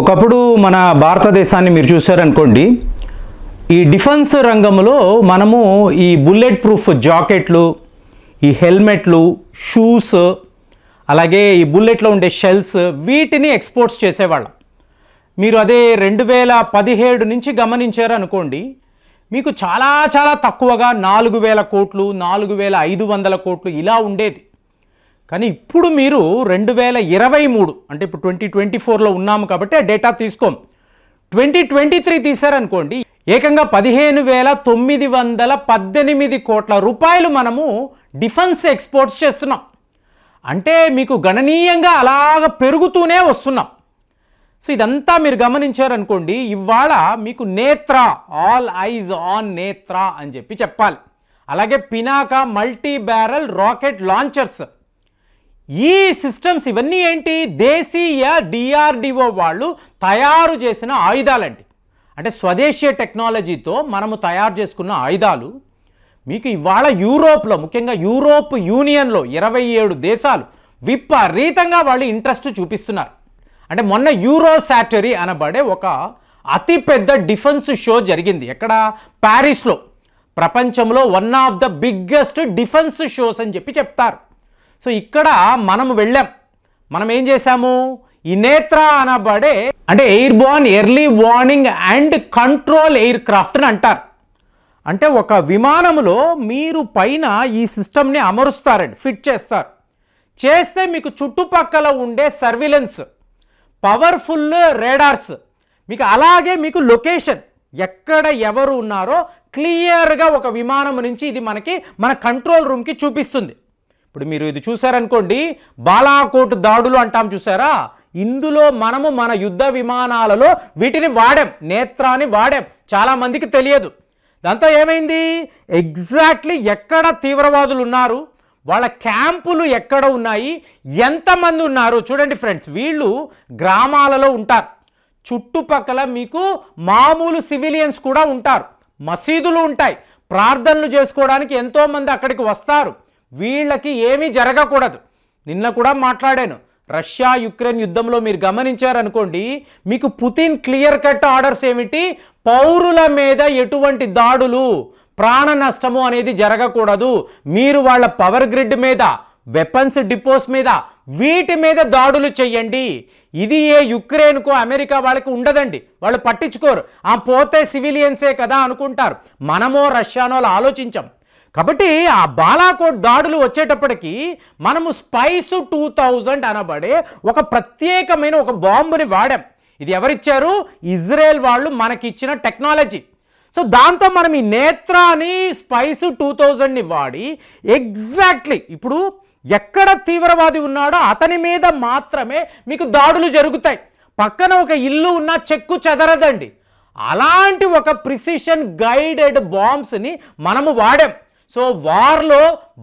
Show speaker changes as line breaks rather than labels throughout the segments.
ఒకప్పుడు మన భారతదేశాన్ని మీరు చూశారనుకోండి ఈ డిఫెన్స్ రంగంలో మనము ఈ బుల్లెట్ ప్రూఫ్ జాకెట్లు ఈ హెల్మెట్లు షూస్ అలాగే ఈ బుల్లెట్లో ఉండే షెల్స్ వీటిని ఎక్స్పోర్ట్స్ చేసేవాళ్ళం మీరు అదే రెండు వేల పదిహేడు నుంచి గమనించారనుకోండి మీకు చాలా చాలా తక్కువగా నాలుగు వేల కోట్లు నాలుగు వేల ఐదు వందల కోట్లు ఇలా ఉండేది కానీ ఇప్పుడు మీరు రెండు వేల ఇరవై మూడు అంటే ఇప్పుడు ట్వంటీ ట్వంటీ ఫోర్లో ఉన్నాము కాబట్టి ఆ డేటా తీసుకోం ట్వంటీ ట్వంటీ త్రీ తీశారనుకోండి ఏకంగా పదిహేను వేల తొమ్మిది వందల పద్దెనిమిది కోట్ల రూపాయలు మనము డిఫెన్స్ ఎక్స్పోర్ట్స్ చేస్తున్నాం అంటే మీకు గణనీయంగా అలాగ పెరుగుతూనే వస్తున్నాం సో ఇదంతా మీరు గమనించారనుకోండి ఇవాళ మీకు నేత్ర ఆల్ ఐజ్ ఆన్ నేత్ర అని చెప్పి చెప్పాలి అలాగే Pinaka multi barrel rocket launchers ఈ సిస్టమ్స్ ఇవన్నీ ఏంటి దేశీయ డిఆర్డిఓ వాళ్ళు తయారు చేసిన ఆయుధాలండి అంటే స్వదేశీయ టెక్నాలజీతో మనము తయారు చేసుకున్న ఆయుధాలు మీకు ఇవాళ యూరోప్లో ముఖ్యంగా యూరోప్ యూనియన్లో ఇరవై ఏడు దేశాలు విపరీతంగా వాళ్ళు ఇంట్రెస్ట్ చూపిస్తున్నారు అంటే మొన్న యూరో శాటరీ అనబడే ఒక అతిపెద్ద డిఫెన్స్ షో జరిగింది ఎక్కడ ప్యారిస్లో ప్రపంచంలో one of the biggest defence shows అని చెప్పి చెప్తారు సో ఇక్కడ మనం వెళ్ళాం మనం ఏం చేశాము ఇనేత్ర అనబడే అంటే airborne early warning and control aircraft అని అంటారు అంటే ఒక విమానంలో మీరు పైన ఈ సిస్టమ్ని అమరుస్తారండి ఫిట్ చేస్తారు చేస్తే మీకు చుట్టుపక్కల ఉండే సర్విలెన్స్ పవర్ఫుల్ రేడార్స్ మీకు అలాగే మీకు లొకేషన్ ఎక్కడ ఎవరు ఉన్నారో క్లియర్గా ఒక విమానం నుంచి ఇది మనకి మన కంట్రోల్ రూమ్కి చూపిస్తుంది ఇప్పుడు మీరు ఇది చూసారనుకోండి బాలాకోట్ దాడులు అంటాం చూసారా ఇందులో మనము మన యుద్ధ విమానాలలో వీటిని వాడాం నేత్రాన్ని వాడాం చాలామందికి తెలియదు దాంతో ఏమైంది ఎగ్జాక్ట్లీ ఎక్కడ తీవ్రవాదులు ఉన్నారు వాళ్ళ క్యాంపులు ఎక్కడ ఉన్నాయి ఎంతమంది ఉన్నారు చూడండి ఫ్రెండ్స్ వీళ్ళు గ్రామాలలో ఉంటారు చుట్టుపక్కల మీకు మామూలు సివిలియన్స్ కూడా ఉంటారు మసీదులు ఉంటాయి ప్రార్థనలు చేసుకోవడానికి ఎంతోమంది అక్కడికి వస్తారు వీళ్ళకి ఏమీ జరగకూడదు నిన్న కూడా మాట్లాడాను రష్యా యుక్రెయిన్ యుద్ధంలో మీరు గమనించారనుకోండి మీకు పుతిన్ క్లియర్ కట్ ఆర్డర్స్ ఏమిటి పౌరుల మీద ఎటువంటి దాడులు ప్రాణ నష్టము అనేది జరగకూడదు మీరు వాళ్ళ పవర్ గ్రిడ్ మీద వెపన్స్ డిపోస్ మీద వీటి మీద దాడులు చెయ్యండి ఇది ఏ యుక్రెయిన్కు అమెరికా వాళ్ళకి ఉండదండి వాళ్ళు పట్టించుకోరు ఆ పోతే సివిలియన్సే కదా అనుకుంటారు మనమో రష్యానో ఆలోచించాం కాబట్టి ఆ బాలాకోట్ దాడులు వచ్చేటప్పటికి మనము స్పైస్ టూ థౌజండ్ అనబడే ఒక ప్రత్యేకమైన ఒక బాంబుని వాడాం ఇది ఎవరిచ్చారు ఇజ్రాయెల్ వాళ్ళు మనకిచ్చిన టెక్నాలజీ సో దాంతో మనం ఈ నేత్రాని స్పైస్ టూ థౌజండ్ని వాడి ఎగ్జాక్ట్లీ ఇప్పుడు ఎక్కడ తీవ్రవాది ఉన్నాడో అతని మీద మాత్రమే మీకు దాడులు జరుగుతాయి పక్కన ఒక ఇల్లు ఉన్న చెక్కు చెదరదండి అలాంటి ఒక ప్రిసిషన్ గైడెడ్ బాంబ్స్ని మనము వాడాం సో వార్లో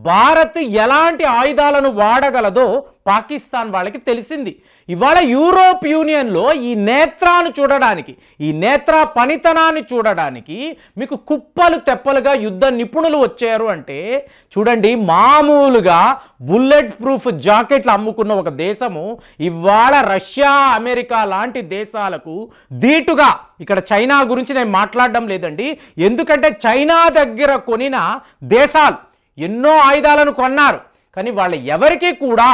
భారత్ ఎలాంటి ఆయుధాలను వాడగలదో పాకిస్తాన్ వాళ్ళకి తెలిసింది ఇవాళ యూరోప్ యూనియన్లో ఈ నేత్రాను చూడడానికి ఈ నేత్ర పనితనాన్ని చూడడానికి మీకు కుప్పలు తెప్పలుగా యుద్ధ నిపుణులు వచ్చారు అంటే చూడండి మామూలుగా బుల్లెట్ ప్రూఫ్ జాకెట్లు అమ్ముకున్న ఒక దేశము ఇవాళ రష్యా అమెరికా లాంటి దేశాలకు ధీటుగా ఇక్కడ చైనా గురించి నేను మాట్లాడడం లేదండి ఎందుకంటే చైనా దగ్గర కొనిన దేశాలు ఎన్నో ఆయుధాలను కొన్నారు కానీ వాళ్ళ ఎవరికీ కూడా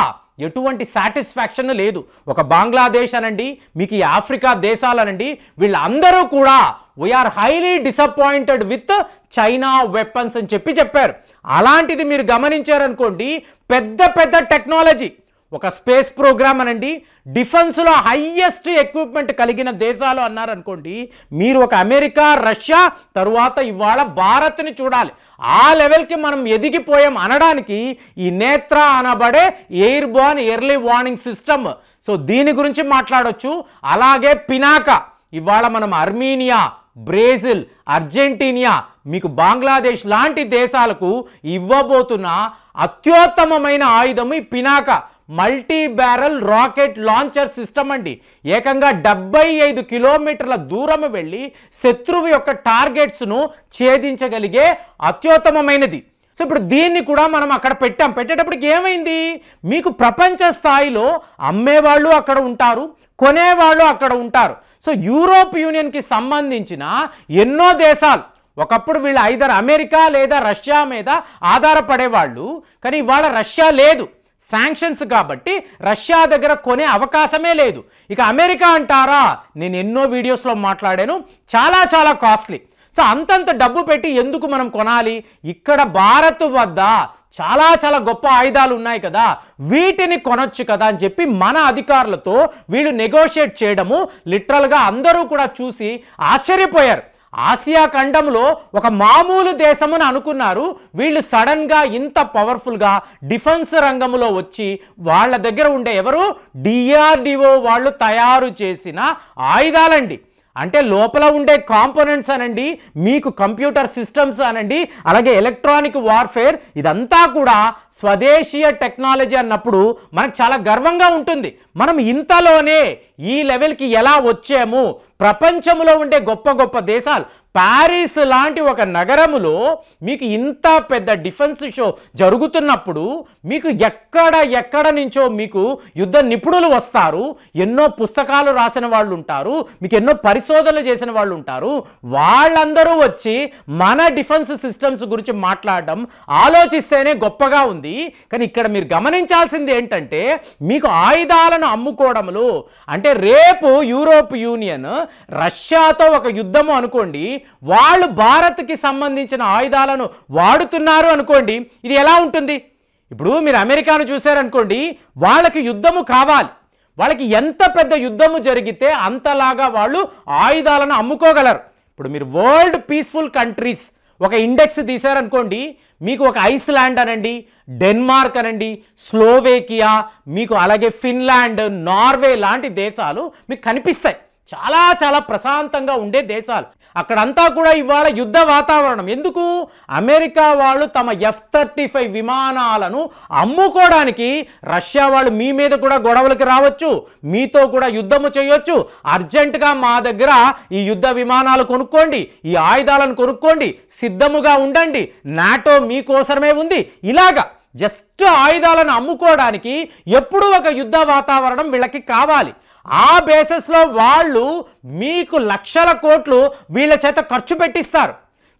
ఎటువంటి సాటిస్ఫాక్షన్ లేదు ఒక బంగ్లాదేశ్ అనండి మీకు ఈ ఆఫ్రికా దేశాలనండి వీళ్ళందరూ కూడా we are highly disappointed with China weapons అని చెప్పి చెప్పారు అలాంటిది మీరు గమనించారనుకోండి పెద్ద పెద్ద టెక్నాలజీ ఒక స్పేస్ ప్రోగ్రామ్ అనండి డిఫెన్స్లో హయ్యెస్ట్ ఎక్విప్మెంట్ కలిగిన దేశాలు అన్నారనుకోండి మీరు ఒక అమెరికా రష్యా తరువాత ఇవాళ భారత్ని చూడాలి ఆ లెవెల్కి మనం ఎదిగిపోయాం అనడానికి ఈ నేత్ర అనబడే airborne early warning system so దీని గురించి మాట్లాడవచ్చు అలాగే పినాక ఇవాళ మనం అర్మీనియా బ్రెజిల్ అర్జెంటీనియా మీకు బంగ్లాదేశ్ లాంటి దేశాలకు ఇవ్వబోతున్న అత్యుత్తమమైన ఆయుధము ఈ Pinaka multi barrel rocket launcher system అండి ఏకంగా డెబ్బై ఐదు కిలోమీటర్ల దూరం వెళ్ళి శత్రువు యొక్క టార్గెట్స్ను ఛేదించగలిగే అత్యుత్తమమైనది సో ఇప్పుడు దీన్ని కూడా మనం అక్కడ పెట్టాం పెట్టేటప్పటికి ఏమైంది మీకు ప్రపంచ స్థాయిలో అమ్మేవాళ్ళు అక్కడ ఉంటారు కొనేవాళ్ళు అక్కడ ఉంటారు సో యూరోప్ యూనియన్కి సంబంధించిన ఎన్నో దేశాలు ఒకప్పుడు వీళ్ళు ఐదర్ అమెరికా లేదా రష్యా మీద ఆధారపడేవాళ్ళు కానీ ఇవాళ రష్యా లేదు శాంక్షన్స్ కాబట్టి రష్యా దగ్గర కొనే అవకాశమే లేదు ఇక అమెరికా అంటారా నేను ఎన్నో వీడియోస్లో మాట్లాడాను చాలా చాలా కాస్ట్లీ సో అంతంత డబ్బు పెట్టి ఎందుకు మనం కొనాలి ఇక్కడ భారత్ వద్ద చాలా చాలా గొప్ప ఆయుధాలు ఉన్నాయి కదా వీటిని కొనొచ్చు కదా అని చెప్పి మన అధికారులతో వీళ్ళు నెగోషియేట్ చేయడము లిటరల్గా అందరూ కూడా చూసి ఆశ్చర్యపోయారు ఆసియా ఖండంలో ఒక మామూలు దేశమని అనుకున్నారు వీళ్ళు సడన్గా ఇంత పవర్ఫుల్గా డిఫెన్స్ రంగంలో వచ్చి వాళ్ళ దగ్గర ఉండే ఎవరు డిఆర్డిఓ వాళ్ళు తయారు చేసిన ఆయుధాలండి అంటే లోపల ఉండే కాంపోనెంట్స్ అనండి మీకు కంప్యూటర్ సిస్టమ్స్ అనండి అలాగే ఎలక్ట్రానిక్ వార్ఫేర్ ఇదంతా కూడా స్వదేశీయ టెక్నాలజీ అన్నప్పుడు మనకు చాలా గర్వంగా ఉంటుంది మనం ఇంతలోనే ఈ లెవెల్కి ఎలా వచ్చాము ప్రపంచంలో ఉండే గొప్ప గొప్ప దేశాలు ప్యారిస్ లాంటి ఒక నగరములో మీకు ఇంత పెద్ద డిఫెన్స్ షో జరుగుతున్నప్పుడు మీకు ఎక్కడ ఎక్కడ నుంచో మీకు యుద్ధ నిపుణులు వస్తారు ఎన్నో పుస్తకాలు రాసిన వాళ్ళు ఉంటారు మీకు ఎన్నో పరిశోధనలు చేసిన వాళ్ళు ఉంటారు వాళ్ళందరూ వచ్చి మన డిఫెన్స్ సిస్టమ్స్ గురించి మాట్లాడడం ఆలోచిస్తేనే గొప్పగా ఉంది కానీ ఇక్కడ మీరు గమనించాల్సింది ఏంటంటే మీకు ఆయుధాలను అమ్ముకోవడంలో అంటే రేపు యూరోప్ యూనియన్ రష్యాతో ఒక యుద్ధము అనుకోండి వాళ్ళు భారత్కి సంబంధించిన ఆయుధాలను వాడుతున్నారు అనుకోండి ఇది ఎలా ఉంటుంది ఇప్పుడు మీరు అమెరికాను చూశారనుకోండి వాళ్ళకి యుద్ధము కావాలి వాళ్ళకి ఎంత పెద్ద యుద్ధము జరిగితే అంతలాగా వాళ్ళు ఆయుధాలను అమ్ముకోగలరు ఇప్పుడు మీరు వరల్డ్ పీస్ఫుల్ కంట్రీస్ ఒక ఇండెక్స్ తీశారనుకోండి మీకు ఒక ఐస్లాండ్ అనండి డెన్మార్క్ అనండి స్లోవేకియా మీకు అలాగే ఫిన్లాండ్ నార్వే లాంటి దేశాలు మీకు కనిపిస్తాయి చాలా చాలా ప్రశాంతంగా ఉండే దేశాలు అక్కడంతా కూడా ఇవాళ యుద్ధ వాతావరణం ఎందుకు అమెరికా వాళ్ళు తమ ఎఫ్ థర్టీ ఫైవ్ విమానాలను అమ్ముకోవడానికి రష్యా వాళ్ళు మీ మీద కూడా గొడవలకి రావచ్చు మీతో కూడా యుద్ధము చేయొచ్చు అర్జెంటుగా మా దగ్గర ఈ యుద్ధ విమానాలు కొనుక్కోండి ఈ ఆయుధాలను కొనుక్కోండి సిద్ధముగా ఉండండి నాటో మీకోసమే ఉంది ఇలాగా జస్ట్ ఆయుధాలను అమ్ముకోవడానికి ఎప్పుడూ ఒక యుద్ధ వాతావరణం వీళ్ళకి కావాలి ఆ బేసిస్లో వాళ్ళు మీకు లక్షల కోట్లు వీళ్ళ చేత ఖర్చు పెట్టిస్తారు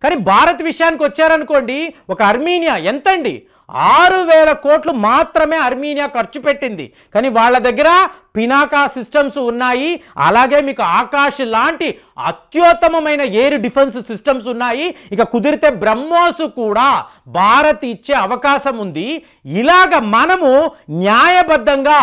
కానీ భారత్ విషయానికి వచ్చారనుకోండి ఒక అర్మీనియా ఎంతండి ఆరు వేల కోట్లు మాత్రమే అర్మీనియా ఖర్చు పెట్టింది కానీ వాళ్ళ దగ్గర పినాకా సిస్టమ్స్ ఉన్నాయి అలాగే మీకు ఆకాశ్ లాంటి అత్యుత్తమమైన ఎయిర్ డిఫెన్స్ సిస్టమ్స్ ఉన్నాయి ఇక కుదిరితే బ్రహ్మోస్ కూడా భారత్ ఇచ్చే అవకాశం ఉంది ఇలాగ మనము న్యాయబద్ధంగా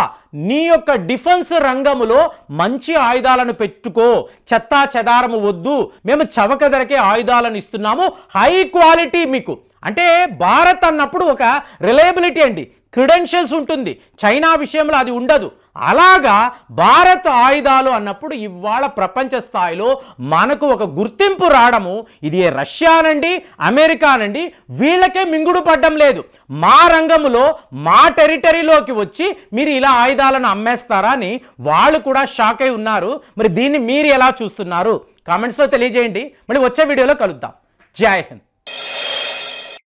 నీ యొక్క డిఫెన్స్ రంగములో మంచి ఆయుధాలను పెట్టుకో చెత్తా చెదారము వద్దు మేము చవక ధరకే ఆయుధాలను ఇస్తున్నాము హై క్వాలిటీ మీకు అంటే భారత్ అన్నప్పుడు ఒక రిలయబిలిటీ అండి క్రిడెన్షియల్స్ ఉంటుంది చైనా విషయంలో అది ఉండదు అలాగా భారత్ ఆయుధాలు అన్నప్పుడు ఇవాళ ప్రపంచ స్థాయిలో మనకు ఒక గుర్తింపు రావడము ఇది రష్యానండి అమెరికానండి వీళ్ళకే మింగుడు పడ్డం లేదు మా రంగంలో మా టెరిటరీలోకి వచ్చి మీరు ఇలా ఆయుధాలను అమ్మేస్తారా అని వాళ్ళు కూడా షాక్ అయి ఉన్నారు మరి దీన్ని మీరు ఎలా చూస్తున్నారు కామెంట్స్లో తెలియజేయండి మళ్ళీ వచ్చే వీడియోలో కలుద్దాం జై హింద్